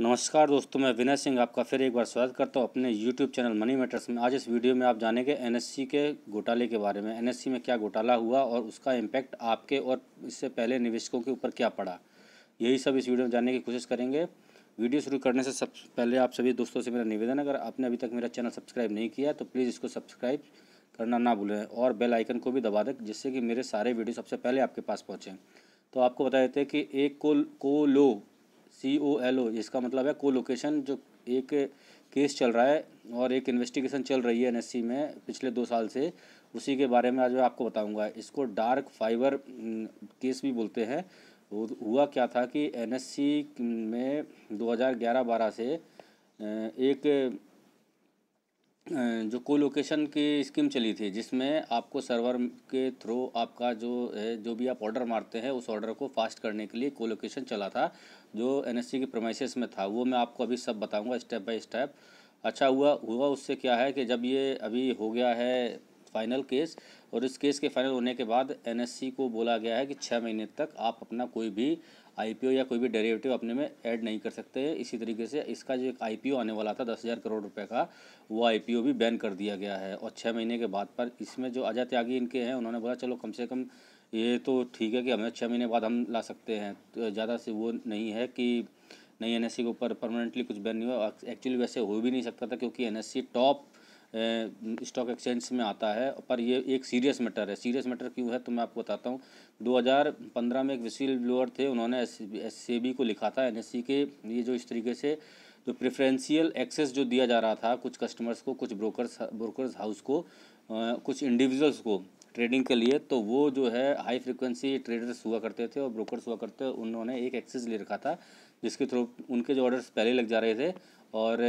नमस्कार दोस्तों मैं विनय सिंह आपका फिर एक बार स्वागत करता हूँ अपने YouTube चैनल मनी मैटर्स में आज इस वीडियो में आप जानेंगे एन के घोटाले के बारे में एन में क्या घोटाला हुआ और उसका इम्पैक्ट आपके और इससे पहले निवेशकों के ऊपर क्या पड़ा यही सब इस वीडियो में जानने की कोशिश करेंगे वीडियो शुरू करने से सब पहले आप सभी दोस्तों से मेरा निवेदन अगर आपने अभी तक मेरा चैनल सब्सक्राइब नहीं किया तो प्लीज़ इसको सब्सक्राइब करना ना भूलें और बेल आइकन को भी दबा दें जिससे कि मेरे सारे वीडियो सबसे पहले आपके पास पहुँचें तो आपको बता देते हैं कि एक को को लो सी ओ एल ओ इसका मतलब है कोलोकेशन जो एक केस चल रहा है और एक इन्वेस्टिगेशन चल रही है एनएससी में पिछले दो साल से उसी के बारे में आज मैं आपको बताऊंगा इसको डार्क फाइबर केस भी बोलते हैं हुआ क्या था कि एनएससी में 2011-12 से एक जो कोलोकेशन की स्कीम चली थी जिसमें आपको सर्वर के थ्रू आपका जो है जो भी आप ऑर्डर मारते हैं उस ऑर्डर को फास्ट करने के लिए कोलोकेशन चला था जो एनएससी की प्रोमाइसिस में था वो मैं आपको अभी सब बताऊंगा स्टेप बाय स्टेप अच्छा हुआ हुआ उससे क्या है कि जब ये अभी हो गया है फाइनल केस और इस केस के फाइनल होने के बाद एन को बोला गया है कि छः महीने तक आप अपना कोई भी आईपीओ या कोई भी डेरिवेटिव अपने में ऐड नहीं कर सकते हैं इसी तरीके से इसका जो एक आईपीओ आने वाला था दस हज़ार करोड़ रुपए का वो आईपीओ भी बैन कर दिया गया है और छः महीने के बाद पर इसमें जो अजय त्यागी इनके हैं उन्होंने बोला चलो कम से कम ये तो ठीक है कि हमें छः महीने बाद हम ला सकते हैं तो ज़्यादा से वो नहीं है कि नहीं एन e के ऊपर परमानेंटली कुछ बैन नहीं हुआ एक्चुअली वैसे हो भी नहीं सकता था क्योंकि एन टॉप स्टॉक एक्सचेंज में आता है पर ये एक सीरियस मैटर है सीरियस मैटर क्यों है तो मैं आपको बताता हूँ 2015 में एक विशील ब्लोअर थे उन्होंने एस एस को लिखा था एन के ये जो इस तरीके से जो प्रेफरेंशियल एक्सेस जो दिया जा रहा था कुछ कस्टमर्स को कुछ ब्रोकर्स ब्रोकर्स हाउस को कुछ इंडिविजुअल्स को ट्रेडिंग के लिए तो वो जो है हाई फ्रिक्वेंसी ट्रेडर्स हुआ करते थे और ब्रोकर्स हुआ करते उन्होंने एक एक्सेस ले रखा था जिसके थ्रू उनके जो ऑर्डर्स पहले लग जा रहे थे और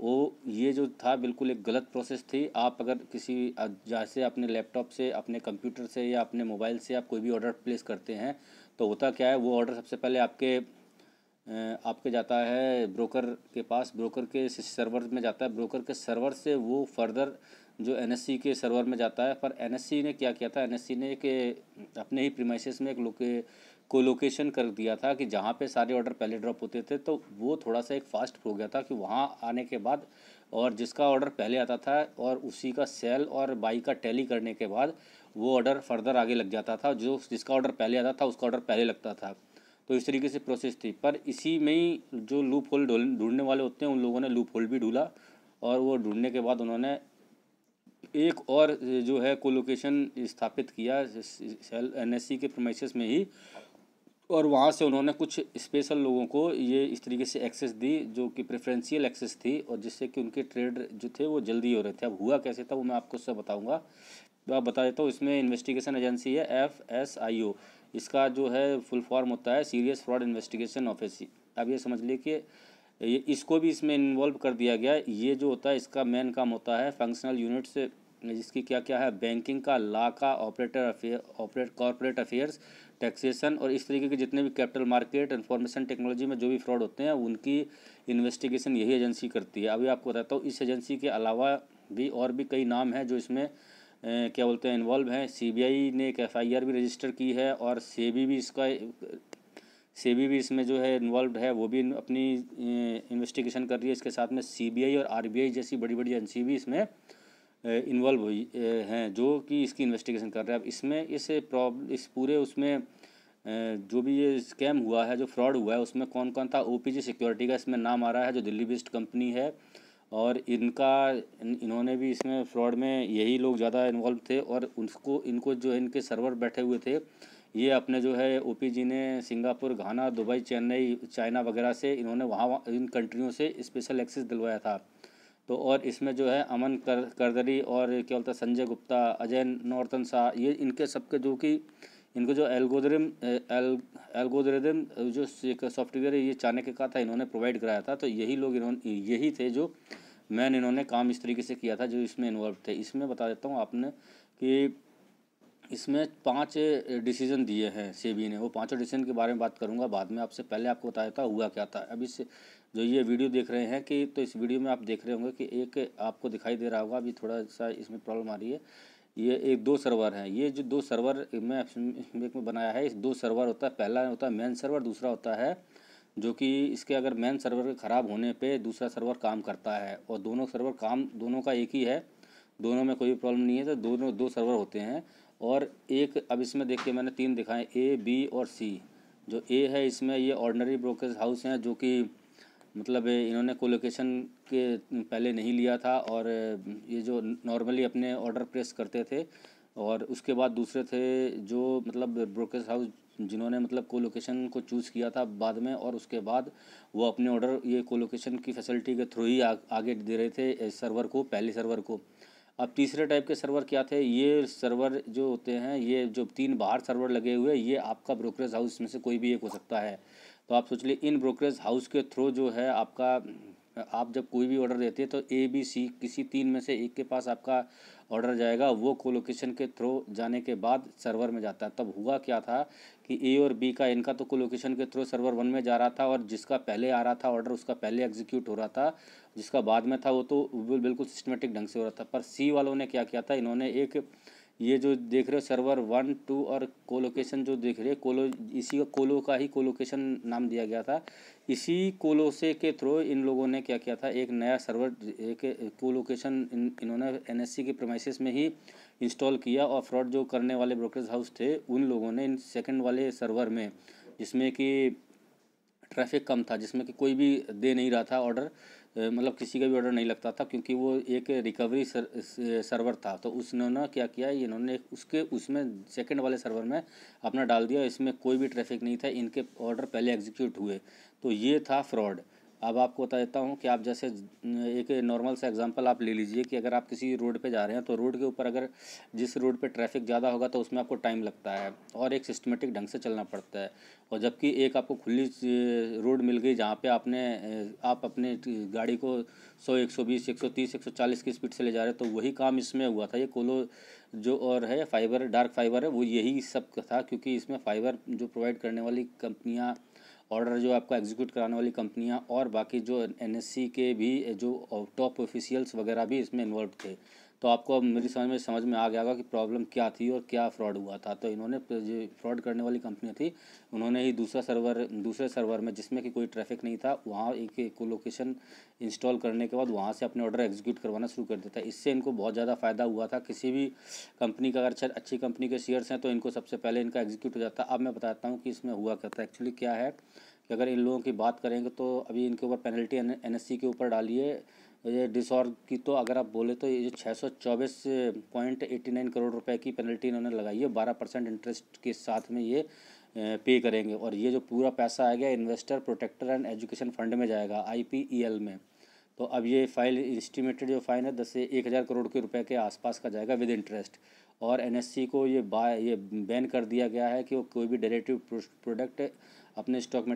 वो ये जो था बिल्कुल एक गलत प्रोसेस थी आप अगर किसी जैसे अपने लैपटॉप से अपने कंप्यूटर से या अपने मोबाइल से आप कोई भी ऑर्डर प्लेस करते हैं तो होता क्या है वो ऑर्डर सबसे पहले आपके आपके जाता है ब्रोकर के पास ब्रोकर के सर्वर में जाता है ब्रोकर के सर्वर से वो फर्दर जो एन के सर्वर में जाता है पर एन ने क्या किया था एन ने एक अपने ही प्रीमाइसिस में एक लोग कोलोकेशन कर दिया था कि जहाँ पे सारे ऑर्डर पहले ड्रॉप होते थे तो वो थोड़ा सा एक फास्ट हो गया था कि वहाँ आने के बाद और जिसका ऑर्डर पहले आता था और उसी का सेल और बाई का टैली करने के बाद वो ऑर्डर फर्दर आगे लग जाता था जो जिसका ऑर्डर पहले आता था उसका ऑर्डर पहले लगता था तो इस तरीके से प्रोसेस थी पर इसी में ही जो लूप होल ढूंढने वाले होते हैं उन लोगों ने लूप होल भी ढूंढा और वो ढूंढने के बाद उन्होंने एक और जो है कोलोकेशन स्थापित किया सेल एनएससी के प्रोमेसिस में ही और वहाँ से उन्होंने कुछ स्पेशल लोगों को ये इस तरीके से एक्सेस दी जो कि प्रेफरेंशियल एक्सेस थी और जिससे कि उनके ट्रेड जो थे वो जल्दी हो रहे थे अब हुआ कैसे था वो मैं आपको उससे बताऊँगा तो आप बता देता हूँ इसमें इन्वेस्टिगेशन एजेंसी है एफ एस आई ओ इसका जो है फुल फॉर्म होता है सीरियस फ्रॉड इन्वेस्टिगेशन ऑफिस अब ये समझ लिए कि ये इसको भी इसमें इन्वॉल्व कर दिया गया ये जो होता है इसका मेन काम होता है फंक्शनल यूनिट्स जिसकी क्या क्या है बैंकिंग का ला का operator affair operate corporate affairs taxation और इस तरीके के जितने भी कैपिटल मार्केट इन्फॉर्मेशन टेक्नोलॉजी में जो भी फ्रॉड होते हैं उनकी इन्वेस्टिगेशन यही एजेंसी करती है अभी आपको बताता हूँ इस एजेंसी के अलावा भी और भी कई नाम हैं जो इसमें ए, क्या बोलते हैं इन्वॉल्व हैं सीबीआई ने एक एफआईआर भी रजिस्टर की है और सेबी भी इसका सेबी भी इसमें जो है इन्वॉल्व है वो भी अपनी इन्वेस्टिगेशन कर रही है इसके साथ में सीबीआई और आरबीआई जैसी बड़ी बड़ी एजेंसी भी इसमें इन्वॉल्व हुई हैं जो कि इसकी इन्वेस्टिगेशन कर रहे हैं अब इसमें इस प्रॉब इस पूरे उसमें जो भी ये स्कैम हुआ है जो फ्रॉड हुआ है उसमें कौन कौन था ओ सिक्योरिटी का इसमें नाम आ रहा है जो दिल्ली बेस्ड कंपनी है और इनका इन, इन्होंने भी इसमें फ्रॉड में यही लोग ज़्यादा इन्वॉल्व थे और उनको इनको जो इनके सर्वर बैठे हुए थे ये अपने जो है ओ ने Singapore Ghana Dubai Chennai China वगैरह से इन्होंने वहाँ इन कंट्रियों से स्पेशल एक्सेस दिलवाया था तो और इसमें जो है अमन कर करदरी और क्या बोलता संजय गुप्ता अजय नॉर्थन शाह ये इनके सबके जो कि इनको जो एल्गोदरिम एल एल्गोदरिदम जो एक सॉफ्टवेयर है ये चाणक्य का था इन्होंने प्रोवाइड कराया था तो यही लोग इन्होंने यही थे जो मैन इन्होंने काम इस तरीके से किया था जो इसमें इन्वॉल्व थे इसमें बता देता हूँ आपने कि इसमें पांच डिसीजन दिए हैं सेबी ने वो पांचों डिसीजन के बारे में बात करूंगा बाद में आपसे पहले आपको बताया था हुआ क्या था अभी से जो ये वीडियो देख रहे हैं कि तो इस वीडियो में आप देख रहे होंगे कि एक आपको दिखाई दे रहा होगा अभी थोड़ा सा इसमें प्रॉब्लम आ रही है ये एक दो सर्वर हैं ये जो दो सर्वर मैं एक में बनाया है इस दो सर्वर होता है पहला होता है मेन सर्वर दूसरा होता है जो कि इसके अगर मेन सर्वर के ख़राब होने पे दूसरा सर्वर काम करता है और दोनों सर्वर काम दोनों का एक ही है दोनों में कोई प्रॉब्लम नहीं है तो दोनों दो सर्वर होते हैं और एक अब इसमें देख के मैंने तीन दिखाएँ ए बी और सी जो ए है इसमें ये ऑर्डनरी ब्रोकेज हाउस हैं जो कि मतलब इन्होंने कोलोकेशन के पहले नहीं लिया था और ये जो नॉर्मली अपने ऑर्डर प्रेस करते थे और उसके बाद दूसरे थे जो मतलब ब्रोकर्स हाउस जिन्होंने मतलब कोलोकेशन को चूज़ किया था बाद में और उसके बाद वो अपने ऑर्डर ये कोलोकेशन की फैसिलिटी के थ्रू ही आ, आगे दे रहे थे सर्वर को पहले सर्वर को अब तीसरे टाइप के सर्वर क्या थे ये सर्वर जो होते हैं ये जो तीन बाहर सर्वर लगे हुए ये आपका ब्रोकरेज हाउस में से कोई भी एक हो सकता है तो आप सोच लिए इन ब्रोकरेज हाउस के थ्रू जो है आपका आप जब कोई भी ऑर्डर देते हैं तो ए बी सी किसी तीन में से एक के पास आपका ऑर्डर जाएगा वो कोलोकेशन के थ्रू जाने के बाद सर्वर में जाता है तब हुआ क्या था कि ए और बी का इनका तो कोलोकेशन के थ्रू सर्वर वन में जा रहा था और जिसका पहले आ रहा था ऑर्डर उसका पहले एग्जीक्यूट हो रहा था जिसका बाद में था वो तो बिल्कुल सिस्टमेटिक ढंग से हो रहा था पर सी वालों ने क्या किया था इन्होंने एक ये जो देख रहे हो सर्वर वन टू और कोलोकेशन जो देख रहे हो कोलो इसी का कोलो का ही कोलोकेशन नाम दिया गया था इसी कोलो से के थ्रू इन लोगों ने क्या किया था एक नया सर्वर एक कोलोकेशन इन इन्होंने एनएससी के प्रोमाइसिस में ही इंस्टॉल किया और फ्रॉड जो करने वाले ब्रोकरेज हाउस थे उन लोगों ने इन सेकेंड वाले सर्वर में जिसमें कि ट्रैफिक कम था जिसमें कि कोई भी दे नहीं रहा था ऑर्डर मतलब किसी का भी ऑर्डर नहीं लगता था क्योंकि वो एक रिकवरी सर, सर्वर था तो उसने ना क्या किया इन्होंने उसके उसमें सेकंड वाले सर्वर में अपना डाल दिया इसमें कोई भी ट्रैफिक नहीं था इनके ऑर्डर पहले एग्जीक्यूट हुए तो ये था फ्रॉड अब आपको बता देता हूँ कि आप जैसे एक नॉर्मल सा एग्जांपल आप ले लीजिए कि अगर आप किसी रोड पे जा रहे हैं तो रोड के ऊपर अगर जिस रोड पे ट्रैफिक ज़्यादा होगा तो उसमें आपको टाइम लगता है और एक सिस्टमेटिक ढंग से चलना पड़ता है और जबकि एक आपको खुली रोड मिल गई जहाँ पे आपने आप अपने गाड़ी को सौ एक सौ बीस एक सौ तीस एक सौ चालीस की स्पीड से ले जा रहे तो वही काम इसमें हुआ था ये कोलो जो और है फाइबर डार्क फाइबर है वो यही सब था क्योंकि इसमें फाइबर जो प्रोवाइड करने वाली कंपनियाँ ऑर्डर जो आपका एग्जीक्यूट कराने वाली कंपनियां और बाकी जो एनएससी के भी जो टॉप ऑफिशियल्स वगैरह भी इसमें इन्वॉल्व थे तो आपको अब मेरी समझ में समझ में आ गया होगा कि प्रॉब्लम क्या थी और क्या फ्रॉड हुआ था तो इन्होंने जो फ्रॉड करने वाली कंपनी थी उन्होंने ही दूसरा सर्वर दूसरे सर्वर में जिसमें कि कोई ट्रैफिक नहीं था वहाँ एक को लोकेशन इंस्टॉल करने के बाद वहाँ से अपने ऑर्डर एग्जीक्यूट करवाना शुरू कर देता था इससे इनको बहुत ज़्यादा फ़ायदा हुआ था किसी भी कंपनी का अगर अच्छी कंपनी के शेयर्स हैं तो इनको सबसे पहले इनका एग्जीक्यूट हो जाता अब मैं बताता हूँ कि इसमें हुआ करता था एक्चुअली क्या है कि अगर इन लोगों की बात करेंगे तो अभी इनके ऊपर पेनल्टी एन के ऊपर डालिए ये डिसऑर्ग की तो अगर आप बोले तो ये छः सौ चौबीस पॉइंट एट्टी नाइन करोड़ रुपए की पेनल्टी इन्होंने लगाई है बारह परसेंट इंटरेस्ट के साथ में ये पे करेंगे और ये जो पूरा पैसा आएगा investor protector and education fund में जाएगा आईपीईएल e में तो अब ये फाइल इस्टीमेटेड जो फाइन है दस से एक हज़ार करोड़ के रुपए के आसपास का जाएगा विद इंटरेस्ट और एन को ये बा ये बैन कर दिया गया है कि वो कोई भी डायरेक्टिव प्रोडक्ट अपने स्टॉक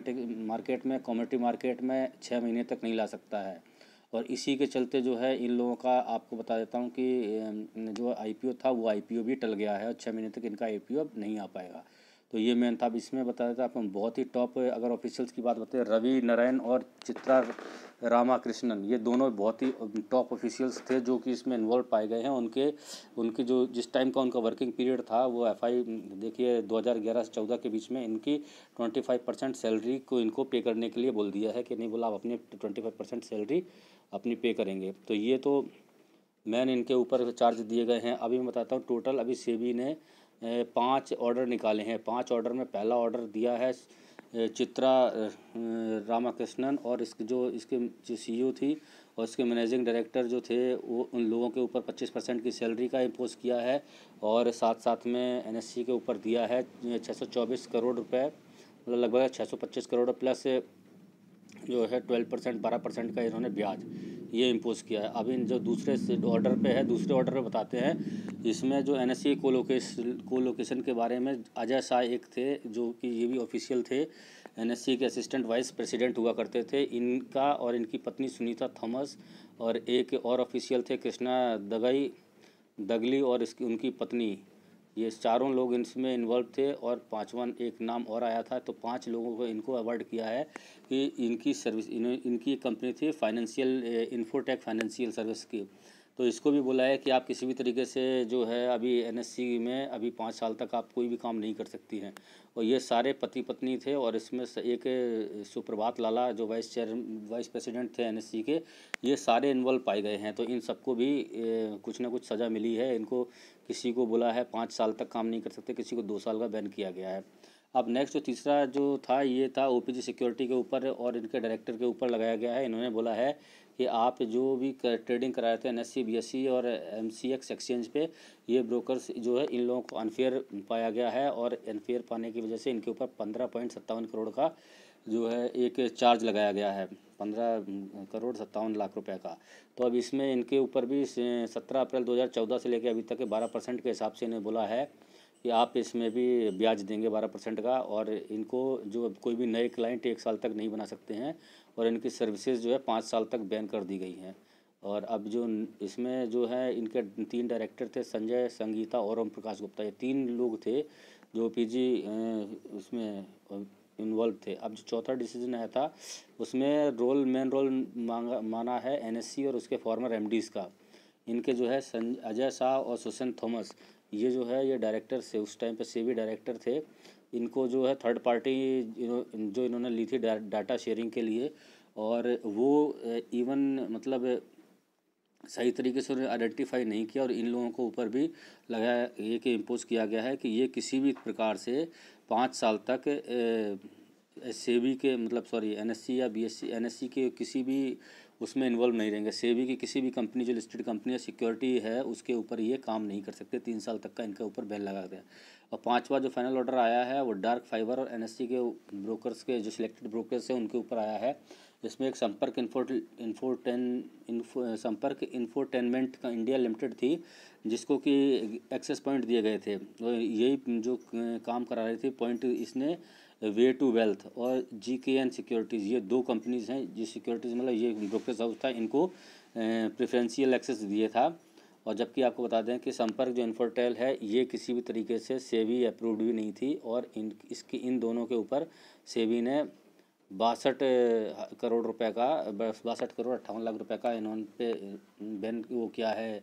मार्केट में कॉमोडिटी मार्केट में छः महीने तक नहीं ला सकता है और इसी के चलते जो है इन लोगों का आपको बता देता हूँ कि जो आईपीओ था वो आईपीओ भी टल गया है और छः महीने तक इनका आईपीओ अब नहीं आ पाएगा तो ये मेन था अब इसमें बताया था अपन बहुत ही टॉप अगर ऑफिशियल्स की बात बताते रवि नारायण और चित्रा रामाकृष्णन ये दोनों बहुत ही टॉप ऑफिशियल्स थे जो कि इसमें इन्वॉल्व पाए गए हैं उनके उनके जो जिस टाइम का उनका वर्किंग पीरियड था वो एफ आई देखिए 2011 से 14 के बीच में इनकी 25 परसेंट सैलरी को इनको पे करने के लिए बोल दिया है कि नहीं बोला आप अपनी 25 परसेंट सैलरी अपनी पे करेंगे तो ये तो मैन इनके ऊपर चार्ज दिए गए हैं अभी मैं बताता हूँ टोटल अभी सेबी ने पांच ऑर्डर निकाले हैं पांच ऑर्डर में पहला ऑर्डर दिया है चित्रा रामाकृष्णन और इसके जो इसके जो सी e थी और इसके मैनेजिंग डायरेक्टर जो थे वो उन लोगों के ऊपर पच्चीस परसेंट की सैलरी का इम्पोज किया है और साथ साथ में एनएससी के ऊपर दिया है छः सौ चौबीस करोड़ रुपए मतलब लगभग छः सौ पच्चीस करोड़ प्लस जो है ट्वेल्व परसेंट बारह परसेंट का इन्होंने ब्याज ये इम्पोज़ किया है अभी जो दूसरे ऑर्डर पे है दूसरे ऑर्डर पे बताते हैं इसमें जो एन एस सी को लोकेशन के बारे में अजय शाह एक थे जो कि ये भी ऑफिशियल थे एन एस सी के असिस्टेंट वाइस प्रेसिडेंट हुआ करते थे इनका और इनकी पत्नी सुनीता थॉमस और एक और ऑफिशियल थे कृष्णा दगई दगली और इसकी उनकी पत्नी ये चारों लोग इसमें इन्वॉल्व थे और पांचवा एक नाम और आया था तो पांच लोगों को इनको अवार्ड किया है कि इनकी सर्विस इन, इनकी कंपनी थी फाइनेंशियल इन्फोटेक फाइनेंशियल सर्विस की तो इसको भी बोला है कि आप किसी भी तरीके से जो है अभी एनएससी में अभी पाँच साल तक आप कोई भी काम नहीं कर सकती हैं और ये सारे पति पत्नी थे और इसमें एक सुप्रभात लाला जो वाइस चेयर वाइस प्रेसिडेंट थे एनएससी के ये सारे इन्वॉल्व पाए गए हैं तो इन सबको भी कुछ ना कुछ सज़ा मिली है इनको किसी को बोला है पाँच साल तक काम नहीं कर सकते किसी को दो साल का बैन किया गया है अब नेक्स्ट जो तीसरा जो था ये था ओ सिक्योरिटी के ऊपर और इनके डायरेक्टर के ऊपर लगाया गया है इन्होंने बोला है कि आप जो भी ट्रेडिंग करा रहे थे एन एस और एम एक्सचेंज पे ये ब्रोकर्स जो है इन लोगों को अनफेयर पाया गया है और अनफेयर पाने की वजह से इनके ऊपर पंद्रह पॉइंट सत्तावन करोड़ का जो है एक चार्ज लगाया गया है पंद्रह करोड़ सत्तावन लाख रुपए का तो अब इसमें इनके ऊपर भी सत्रह अप्रैल दो से लेकर अभी तक बारह परसेंट के हिसाब से इन्हें बोला है कि आप इसमें भी ब्याज देंगे बारह परसेंट का और इनको जो कोई भी नए क्लाइंट एक साल तक नहीं बना सकते हैं और इनकी सर्विसेज जो है पाँच साल तक बैन कर दी गई हैं और अब जो इसमें जो है इनके तीन डायरेक्टर थे संजय संगीता और ओम प्रकाश गुप्ता ये तीन लोग थे जो पीजी उसमें इन्वॉल्व थे अब जो चौथा डिसीजन आया था उसमें रोल मेन रोल मांगा माना है एनएससी और उसके फॉर्मर एमडीज़ का इनके जो है अजय शाह और सुशंत थॉमस ये जो है ये डायरेक्टर से उस टाइम पे से भी डायरेक्टर थे इनको जो है थर्ड पार्टी जो इन्होंने ली थी डाटा शेयरिंग के लिए और वो इवन मतलब सही तरीके से उन्हें आइडेंटिफाई नहीं किया और इन लोगों को ऊपर भी लगाया ये कि इम्पोज किया गया है कि ये किसी भी प्रकार से पाँच साल तक सेवी के मतलब सॉरी एन या बी एस के किसी भी उसमें इन्वॉल्व नहीं रहेंगे सेबी की किसी भी कंपनी जो लिस्टेड कंपनी है सिक्योरिटी है उसके ऊपर ये काम नहीं कर सकते तीन साल तक का इनके ऊपर बैन लगा दें और पांचवा जो फाइनल ऑर्डर आया है वो डार्क फाइबर और एनएससी के ब्रोकर्स के जो सिलेक्टेड ब्रोकर्स हैं उनके ऊपर आया है जिसमें एक संपर्क इन्फोट इन्फोटेन इन्फो संपर्क इन्फोटेनमेंट का इंडिया लिमिटेड थी जिसको कि एक्सेस पॉइंट दिए गए थे और यही जो काम करा रही थी पॉइंट इसने द वे टू वेल्थ और जी के एन सिक्योरिटीज़ ये दो कंपनीज़ हैं ये सिक्योरिटीज़ मतलब ये ब्रोकरेज हाउस था इनको प्रेफरेंशियल एक्सेस दिए था और जबकि आपको बता दें कि संपर्क जो इन्फोटेल है ये किसी भी तरीके से सेवी अप्रूव्ड भी नहीं थी और इन इसकी इन दोनों के ऊपर सेवी ने बासठ करोड़ रुपए का बासठ करोड़ अट्ठावन लाख रुपए का इन्होंने पे बैन वो किया है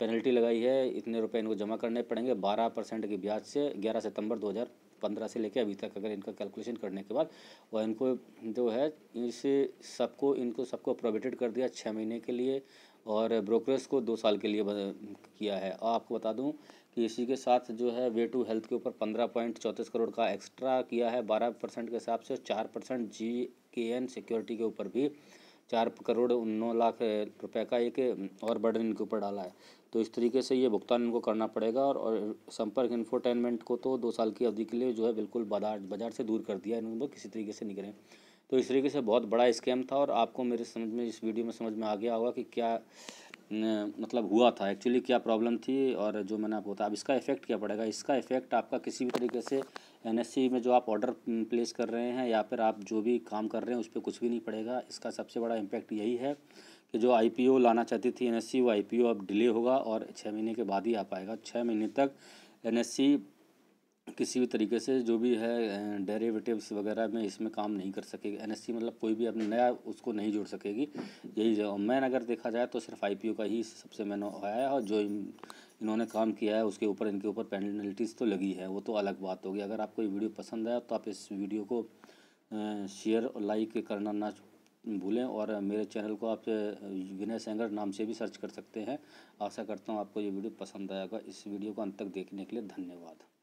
पेनल्टी लगाई है इतने रुपए इनको जमा करने पड़ेंगे बारह परसेंट के ब्याज से ग्यारह सितंबर दो हज़ार पंद्रह से लेकर अभी तक अगर इनका कैलकुलेशन करने के बाद और इनको जो है इस सबको इनको सबको प्रोविटेड कर दिया छः महीने के लिए और ब्रोकरेज को दो साल के लिए किया है और आपको बता दूं कि इसी के साथ जो है वे टू हेल्थ के ऊपर पंद्रह पॉइंट चौंतीस करोड़ का एक्स्ट्रा किया है बारह परसेंट के हिसाब से चार परसेंट जी के एन सिक्योरिटी के ऊपर भी चार करोड़ नौ लाख रुपए का एक और बर्डन इनके ऊपर डाला है तो इस तरीके से ये भुगतान इनको करना पड़ेगा और, और संपर्क इन्फोटेनमेंट को तो दो साल की अवधि के लिए जो है बिल्कुल बाजार बाजार से दूर कर दिया इन्होंने किसी तरीके से नहीं करें तो इस तरीके से बहुत बड़ा स्कैम था और आपको मेरे समझ में इस वीडियो में समझ में आ गया होगा कि क्या न, मतलब हुआ था एक्चुअली क्या प्रॉब्लम थी और जो मैंने आपको बताया अब इसका इफेक्ट क्या पड़ेगा इसका इफेक्ट आपका किसी भी तरीके से एनएससी में जो आप ऑर्डर प्लेस कर रहे हैं या फिर आप जो भी काम कर रहे हैं उस पर कुछ भी नहीं पड़ेगा इसका सबसे बड़ा इम्पैक्ट यही है कि जो आईपीओ लाना चाहती थी एनएससी वो आईपीओ अब डिले होगा और छः महीने के बाद ही आ पाएगा छः महीने तक एनएससी किसी भी तरीके से जो भी है डेरिवेटिव्स वगैरह में इसमें काम नहीं कर सकेगी एनएससी मतलब कोई भी अपने नया उसको नहीं जोड़ सकेगी यही मैन अगर देखा जाए तो सिर्फ आईपीओ का ही सबसे मैन आया है और जो इन्होंने काम किया है उसके ऊपर इनके ऊपर पेनल्टीज़ तो लगी है वो तो अलग बात होगी अगर आपको ये वीडियो पसंद आया तो आप इस वीडियो को शेयर और लाइक करना ना भूलें और मेरे चैनल को आप विनय सेंगर नाम से भी सर्च कर सकते हैं आशा करता हूँ आपको ये वीडियो पसंद आएगा इस वीडियो को अंत तक देखने के लिए धन्यवाद